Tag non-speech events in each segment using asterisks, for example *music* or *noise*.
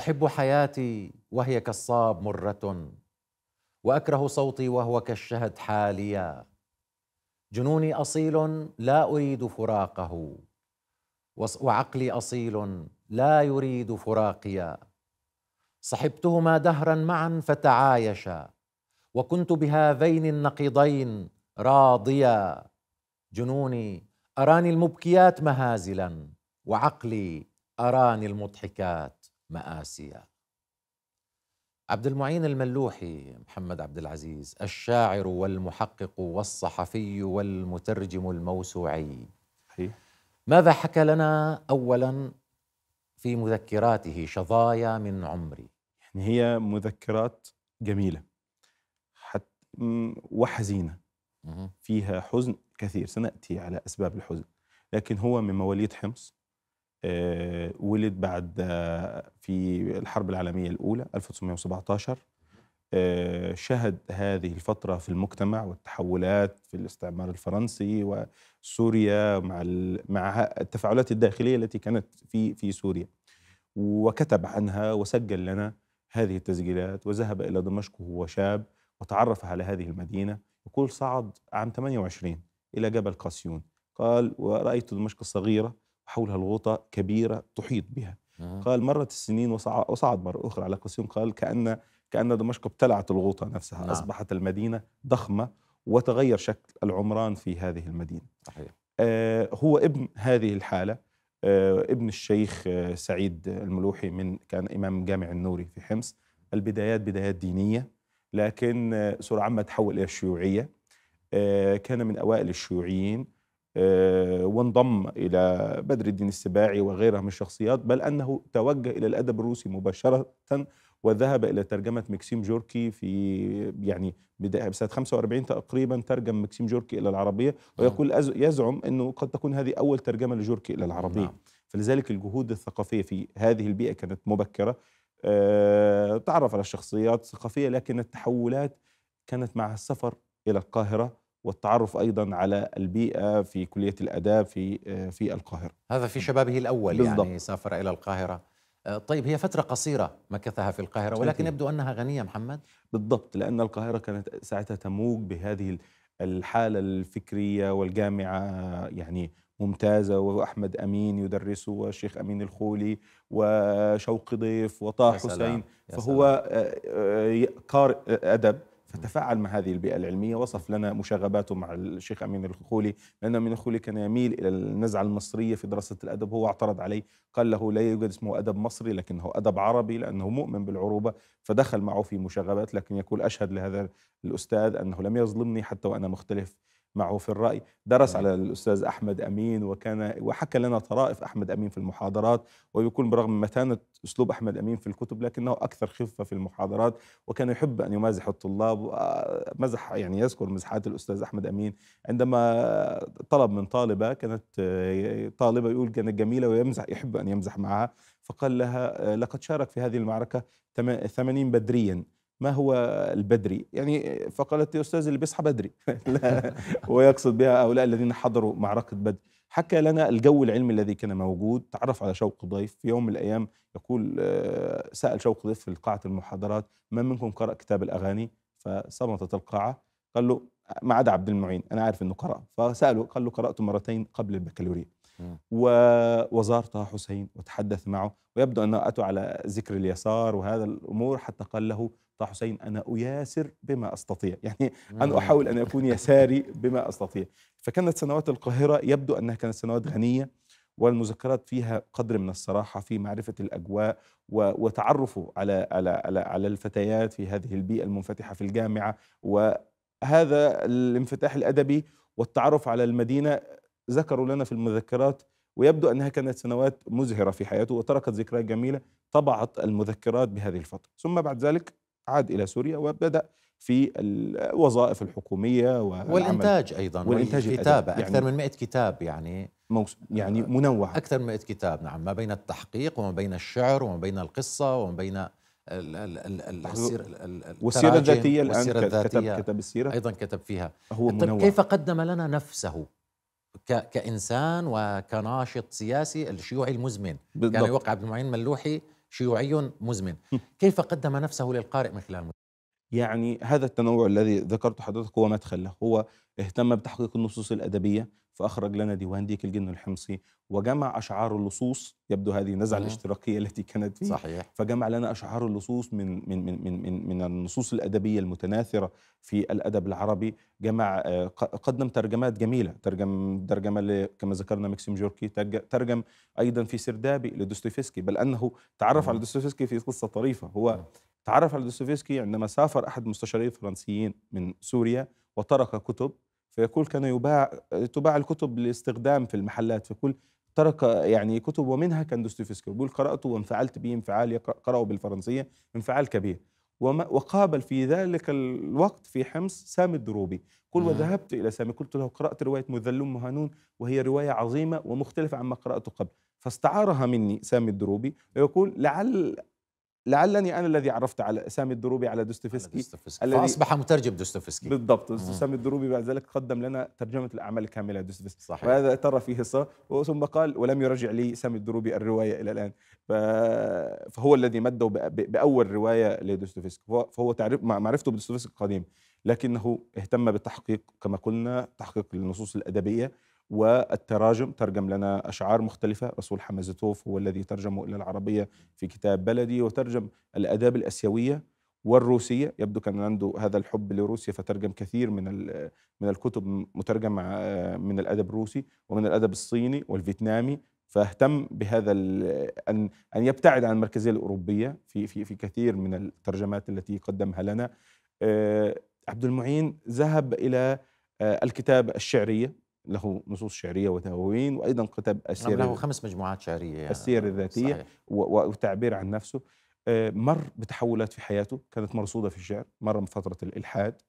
احب حياتي وهي كالصاب مره واكره صوتي وهو كالشهد حاليا جنوني اصيل لا اريد فراقه وعقلي اصيل لا يريد فراقيا صحبتهما دهرا معا فتعايشا وكنت بهذين النقيضين راضيا جنوني اراني المبكيات مهازلا وعقلي اراني المضحكات مآسيا عبد المعين الملوحي محمد عبد العزيز الشاعر والمحقق والصحفي والمترجم الموسوعي ماذا حكى لنا اولا في مذكراته شظايا من عمري يعني هي مذكرات جميله حت وحزينه فيها حزن كثير سناتي على اسباب الحزن لكن هو من مواليد حمص آه، ولد بعد آه، في الحرب العالمية الأولى 1917 آه، شهد هذه الفترة في المجتمع والتحولات في الاستعمار الفرنسي وسوريا مع مع التفاعلات الداخلية التي كانت في في سوريا وكتب عنها وسجل لنا هذه التسجيلات وذهب إلى دمشق وهو شاب وتعرف على هذه المدينة يقول صعد عام 28 إلى جبل قاسيون قال ورأيت دمشق الصغيرة حولها الغوطة كبيرة تحيط بها آه. قال مرت السنين وصعد مرة أخرى على قسيم قال كأن كأن دمشق ابتلعت الغوطة نفسها نعم. أصبحت المدينة ضخمة وتغير شكل العمران في هذه المدينة صحيح. آه هو ابن هذه الحالة آه ابن الشيخ آه، سعيد الملوحي من كان إمام جامع النوري في حمص البدايات بدايات دينية لكن آه، سرعان ما تحول إلى الشيوعية آه كان من أوائل الشيوعيين آه، وانضم إلى بدر الدين السباعي وغيره من الشخصيات بل أنه توجه إلى الأدب الروسي مباشرة وذهب إلى ترجمة مكسيم جوركي في يعني بداية سنة 45 تقريبا ترجم مكسيم جوركي إلى العربية نعم. ويقول يزعم أنه قد تكون هذه أول ترجمة لجوركي إلى العربية نعم. فلذلك الجهود الثقافية في هذه البيئة كانت مبكرة آه، تعرف على الشخصيات الثقافية لكن التحولات كانت مع السفر إلى القاهرة والتعرف ايضا على البيئه في كليه الاداب في آه، في القاهره. هذا في شبابه الاول يعني بالضبط. يعني سافر الى القاهره. آه، طيب هي فتره قصيره مكثها في القاهره ولكن يبدو انها غنيه محمد. بالضبط لان القاهره كانت ساعتها تموج بهذه الحاله الفكريه والجامعه آه، يعني ممتازة وأحمد أمين يدرس والشيخ أمين الخولي وشوق ضيف وطه حسين فهو قارئ أدب فتفاعل مع هذه البيئة العلمية وصف لنا مشاغباته مع الشيخ أمين الخولي لأن أمين الخولي كان يميل إلى النزعة المصرية في دراسة الأدب هو اعترض عليه قال له لا يوجد اسمه أدب مصري لكنه أدب عربي لأنه مؤمن بالعروبة فدخل معه في مشاغبات لكن يقول أشهد لهذا الأستاذ أنه لم يظلمني حتى وأنا مختلف معه في الرأي درس نعم. على الأستاذ أحمد أمين وكان وحكى لنا طرائف أحمد أمين في المحاضرات ويكون برغم متانة أسلوب أحمد أمين في الكتب لكنه أكثر خفة في المحاضرات وكان يحب أن يمازح الطلاب مزح يعني يذكر مزحات الأستاذ أحمد أمين عندما طلب من طالبة كانت طالبة يقول كانت جميلة ويمزح يحب أن يمزح معها فقال لها لقد شارك في هذه المعركة 80 بدريا ما هو البدري يعني فقالت يا أستاذ اللي بيصحى بدري *laughs* ويقصد بها هؤلاء الذين حضروا معركة بدر حكى لنا الجو العلمي الذي كان موجود تعرف على شوق ضيف في يوم من الأيام يقول آه، سأل شوق ضيف في قاعة المحاضرات من منكم قرأ كتاب الأغاني فصمتت القاعة قال له ما عدا عبد المعين أنا عارف أنه قرأ فسأله قال له قرأته مرتين قبل البكالوريا وزار طه حسين وتحدث معه ويبدو أنه أتوا على ذكر اليسار وهذا الأمور حتى قال له طه حسين أنا أياسر بما أستطيع *laughs* يعني أنا أحاول أن أكون يساري بما أستطيع فكانت سنوات القاهرة يبدو أنها كانت سنوات غنية والمذكرات فيها قدر من الصراحة في معرفة الأجواء وتعرفه على على على على الفتيات في هذه البيئة المنفتحة في الجامعة وهذا الانفتاح الأدبي والتعرف على المدينة ذكروا لنا في المذكرات ويبدو أنها كانت سنوات مزهرة في حياته وتركت ذكريات جميلة طبعت المذكرات بهذه الفترة ثم بعد ذلك عاد إلى سوريا وبدأ في الوظائف الحكومية والإنتاج أيضا والإنتاج الكتابة يعني أكثر من 100 كتاب يعني يعني آه، منوع أكثر من 100 كتاب نعم ما بين التحقيق وما بين الشعر وما بين القصة وما بين والسيرة الذاتية الآن الذاتية كتب, كتب السيرة أيضا كتب فيها هو طيب منوع. كيف قدم لنا نفسه كإنسان وكناشط سياسي الشيوعي المزمن بالضبط. كان يوقع عبد المعين ملوحي شيوعي مزمن كيف قدم نفسه للقارئ من خلال يعني هذا التنوع الذي ذكرته حضرتك هو مدخل له هو اهتم بتحقيق النصوص الأدبية فأخرج لنا ديوان ديك الجن الحمصي وجمع أشعار اللصوص يبدو هذه النزعة الاشتراكية التي كانت فيه صحيح فجمع لنا أشعار اللصوص من من من من من, من النصوص الأدبية المتناثرة في الأدب العربي جمع آه، قدم ترجمات جميلة ترجم ترجمة كما ذكرنا مكسيم جوركي ترجم أيضا في سردابي لدوستويفسكي بل أنه تعرف على دوستويفسكي في قصة طريفة هو تعرف على دوستويفسكي عندما سافر أحد مستشارين الفرنسيين من سوريا وترك كتب فيقول كان يباع تباع الكتب لاستخدام في المحلات فيقول ترك يعني كتب ومنها كان دوستويفسكي يقول قرأته وانفعلت به انفعال قرأه بالفرنسية انفعال كبير وقابل في ذلك الوقت في حمص سامي الدروبي قل وذهبت إلى سامي قلت له قرأت رواية مذلون مهانون وهي رواية عظيمة ومختلفة عما قرأته قبل فاستعارها مني سامي الدروبي ويقول لعل لعلني انا الذي عرفت على سامي الدروبي على دوستويفسكي الذي فاصبح مترجم دوستويفسكي بالضبط سامي الدروبي بعد ذلك قدم لنا ترجمه الاعمال الكامله لدوستويفسكي صحيح وهذا ترى فيه صار ثم قال ولم يرجع لي سامي الدروبي الروايه الى الان فهو الذي مده باول روايه لدوستويفسكي فهو تعرف معرفته بدوستويفسكي قديم لكنه اهتم بالتحقيق كما قلنا تحقيق النصوص الادبيه والتراجم ترجم لنا أشعار مختلفة رسول حمزتوف هو الذي ترجمه إلى العربية في كتاب بلدي وترجم الأداب الأسيوية والروسية يبدو كان عنده هذا الحب لروسيا فترجم كثير من من الكتب مترجمة من الأدب الروسي ومن الأدب الصيني والفيتنامي فاهتم بهذا ان ان يبتعد عن المركزيه الاوروبيه في في في كثير من الترجمات التي قدمها لنا آه، عبد المعين ذهب الى آه، الكتاب الشعريه له نصوص شعرية وتواوين وأيضا كتب السير نعم، له خمس مجموعات شعرية يعني السير آه، الذاتية صحيح. وتعبير عن نفسه آه، مر بتحولات في حياته كانت مرصودة في الشعر مر بفترة الإلحاد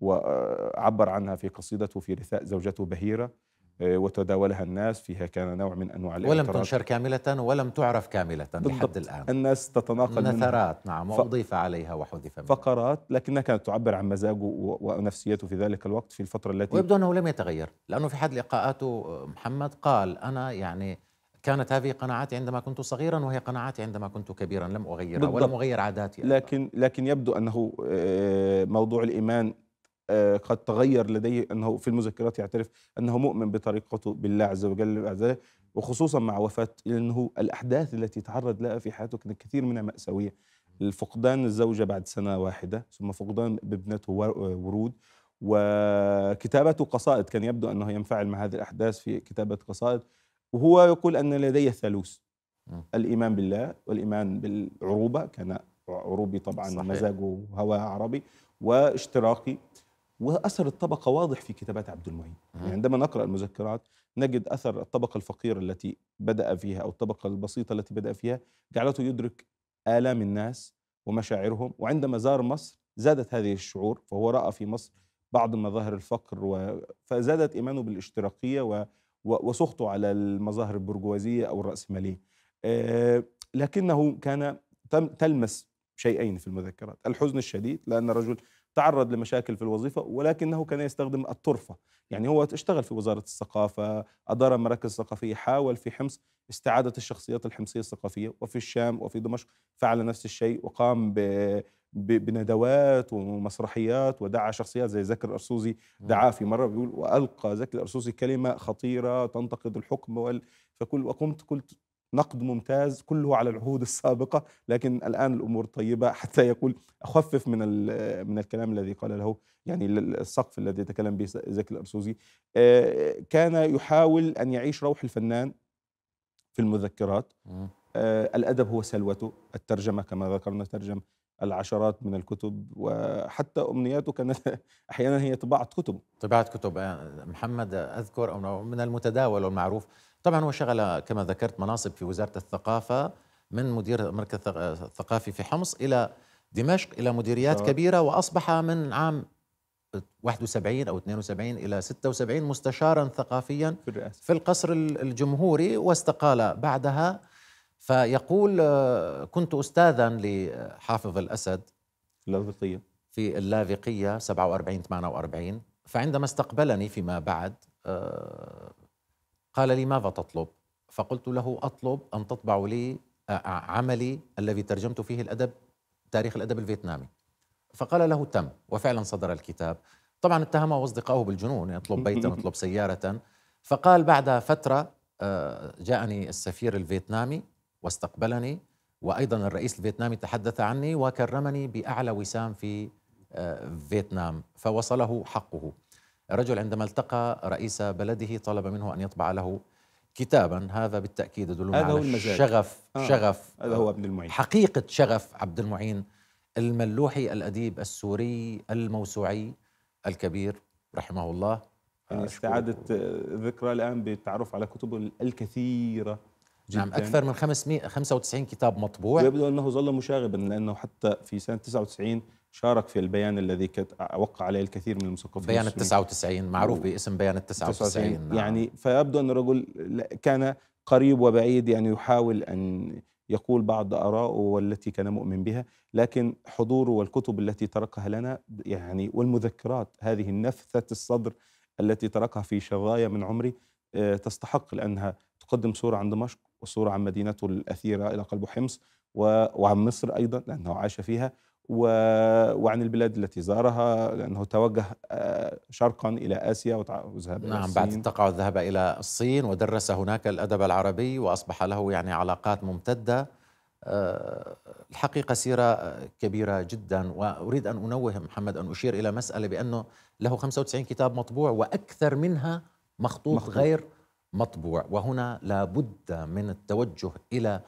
وعبر عنها في قصيدته في رثاء زوجته بهيرة آه، وتداولها الناس فيها كان نوع من انواع ولم تنشر كامله ولم تعرف كامله لحد الان الناس تتناقل نثرات نعم واضيف عليها وحذف منها فقرات لكنها كانت تعبر عن مزاجه ونفسيته في ذلك الوقت في الفتره التي ويبدو انه لم يتغير لانه في احد لقاءاته محمد قال انا يعني كانت هذه قناعاتي عندما كنت صغيرا وهي قناعاتي عندما كنت كبيرا لم اغيرها ولم اغير عاداتي لكن لكن يبدو انه آه، موضوع الايمان آه، قد تغير لديه انه في المذكرات يعترف انه مؤمن بطريقته بالله عز وجل ذلك وخصوصا مع وفاه لانه الاحداث التي تعرض لها في حياته كانت كثير منها ماساويه الفقدان الزوجه بعد سنه واحده ثم فقدان ابنته ورود وكتابته قصائد كان يبدو انه ينفعل مع هذه الاحداث في كتابه قصائد وهو يقول ان لدي ثالوث الايمان بالله والايمان بالعروبه كان عروبي طبعا صحيح. مزاجه هوى عربي واشتراقي واثر الطبقه واضح في كتابات عبد المعين آه. يعني عندما نقرا المذكرات نجد اثر الطبقه الفقيره التي بدا فيها او الطبقه البسيطه التي بدا فيها جعلته يدرك الام الناس ومشاعرهم وعندما زار مصر زادت هذه الشعور فهو راى في مصر بعض مظاهر الفقر و... فزادت ايمانه بالاشتراكيه و... و... وسخطه على المظاهر البرجوازيه او الراسماليه آه، لكنه كان تلمس شيئين في المذكرات الحزن الشديد لان الرجل تعرض لمشاكل في الوظيفة ولكنه كان يستخدم الطرفة يعني هو اشتغل في وزارة الثقافة أدار مراكز ثقافية حاول في حمص استعادة الشخصيات الحمصية الثقافية وفي الشام وفي دمشق فعل نفس الشيء وقام ب بندوات ومسرحيات ودعا شخصيات زي زكي الارسوزي دعاه في مره بيقول والقى زكي الارسوزي كلمه خطيره تنتقد الحكم وال فكل وقمت قلت نقد ممتاز كله على العهود السابقه لكن الان الامور طيبه *laughs* حتى يقول اخفف من من الكلام الذي قال له يعني السقف الذي تكلم به زكي الارسوزي آه، كان يحاول ان يعيش روح الفنان في المذكرات آه، الادب هو سلوته الترجمه كما ذكرنا ترجم العشرات من الكتب وحتى امنياته كانت *laughs* احيانا هي طباعه كتب طباعه كتب آه، محمد اذكر او من المتداول والمعروف طبعا هو شغل كما ذكرت مناصب في وزاره الثقافه من مدير المركز الثقافي في حمص الى دمشق الى مديريات طبعا. آه. كبيره واصبح من عام 71 او 72 الى 76 مستشارا ثقافيا في, الرئاسة. في القصر الجمهوري واستقال بعدها فيقول آه، كنت أستاذا لحافظ الأسد اللاذقية في اللاذقية 47 48 فعندما استقبلني فيما بعد آه، قال لي ماذا تطلب؟ فقلت له أطلب أن تطبع لي آه، عملي الذي ترجمت فيه الأدب تاريخ الأدب الفيتنامي فقال له تم وفعلا صدر الكتاب طبعا اتهمه أصدقائه بالجنون يطلب بيتا يطلب سيارة فقال بعد فترة جاءني السفير الفيتنامي واستقبلني وايضا الرئيس الفيتنامي تحدث عني وكرمني باعلى وسام في آه، فيتنام فوصله حقه. الرجل عندما التقى رئيس بلده طلب منه ان يطبع له كتابا هذا بالتاكيد يدل على المزاج. شغف آه. شغف هذا هو ابن المعين حقيقه شغف عبد المعين الملوحي الاديب السوري الموسوعي الكبير رحمه الله يعني استعادة استعادت ذكرى الان بالتعرف على كتبه الكثيره نعم، جداً. نعم أكثر من 500 95 كتاب مطبوع يبدو أنه ظل مشاغبا لأنه حتى في سنة 99 شارك في البيان الذي وقع عليه الكثير من المثقفين بيان ال 99 معروف باسم بيان ال 99 نعم. يعني فيبدو أن الرجل كان قريب وبعيد يعني يحاول أن يقول بعض آراءه والتي كان مؤمن بها لكن حضوره والكتب التي تركها لنا يعني والمذكرات هذه النفثة الصدر التي تركها في شظايا من عمري آه، تستحق لأنها تقدم صورة عن دمشق والصورة عن مدينته الأثيرة إلى قلب حمص وعن مصر أيضا لأنه عاش فيها وعن البلاد التي زارها لأنه توجه آه، شرقا إلى آسيا وذهب نعم بعد التقاعد ذهب إلى الصين ودرس هناك الأدب العربي وأصبح له يعني علاقات ممتدة آه، الحقيقة سيرة كبيرة جدا وأريد أن أنوه محمد أن أشير إلى مسألة بأنه له 95 كتاب مطبوع وأكثر منها مخطوط, مخطوط. غير مطبوع وهنا لابد من التوجه إلى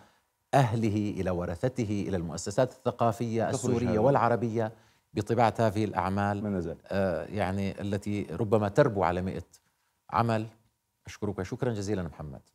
أهله إلى ورثته إلى المؤسسات الثقافية السورية والعربية بطباعة هذه الأعمال من آه يعني التي ربما تربو على مئة عمل أشكرك شكرا جزيلا محمد